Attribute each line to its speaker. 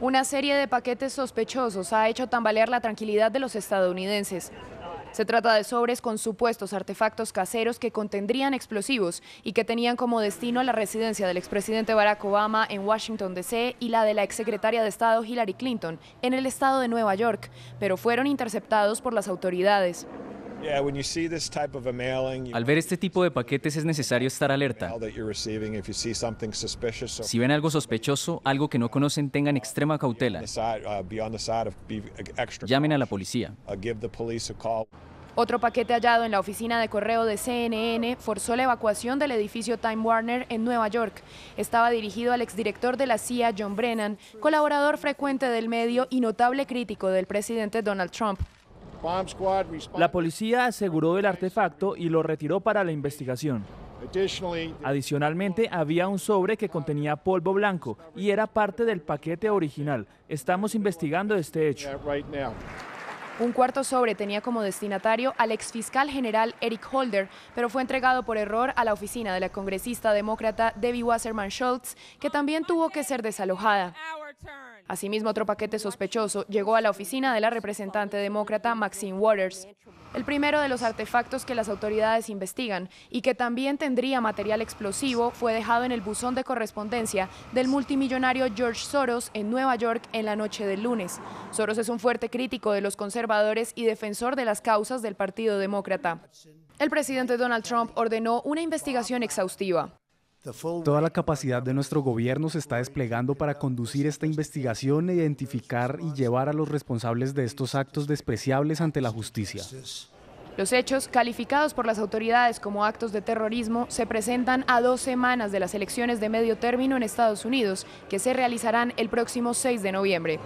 Speaker 1: Una serie de paquetes sospechosos ha hecho tambalear la tranquilidad de los estadounidenses. Se trata de sobres con supuestos artefactos caseros que contendrían explosivos y que tenían como destino la residencia del expresidente Barack Obama en Washington, D.C. y la de la exsecretaria de Estado Hillary Clinton en el estado de Nueva York, pero fueron interceptados por las autoridades.
Speaker 2: Al ver este tipo de paquetes es necesario estar alerta. Si ven algo sospechoso, algo que no conocen, tengan extrema cautela. Uh, Llamen a la policía. Uh,
Speaker 1: Otro paquete hallado en la oficina de correo de CNN forzó la evacuación del edificio Time Warner en Nueva York. Estaba dirigido al exdirector de la CIA, John Brennan, colaborador frecuente del medio y notable crítico del presidente Donald Trump.
Speaker 2: La policía aseguró el artefacto y lo retiró para la investigación. Adicionalmente, había un sobre que contenía polvo blanco y era parte del paquete original. Estamos investigando este hecho.
Speaker 1: Un cuarto sobre tenía como destinatario al exfiscal general Eric Holder, pero fue entregado por error a la oficina de la congresista demócrata Debbie Wasserman Schultz, que también tuvo que ser desalojada. Asimismo, otro paquete sospechoso llegó a la oficina de la representante demócrata Maxine Waters, el primero de los artefactos que las autoridades investigan y que también tendría material explosivo fue dejado en el buzón de correspondencia del multimillonario George Soros en Nueva York en la noche del lunes. Soros es un fuerte crítico de los conservadores y defensor de las causas del Partido Demócrata. El presidente Donald Trump ordenó una investigación exhaustiva.
Speaker 2: Toda la capacidad de nuestro gobierno se está desplegando para conducir esta investigación e identificar y llevar a los responsables de estos actos despreciables ante la justicia.
Speaker 1: Los hechos, calificados por las autoridades como actos de terrorismo, se presentan a dos semanas de las elecciones de medio término en Estados Unidos, que se realizarán el próximo 6 de noviembre.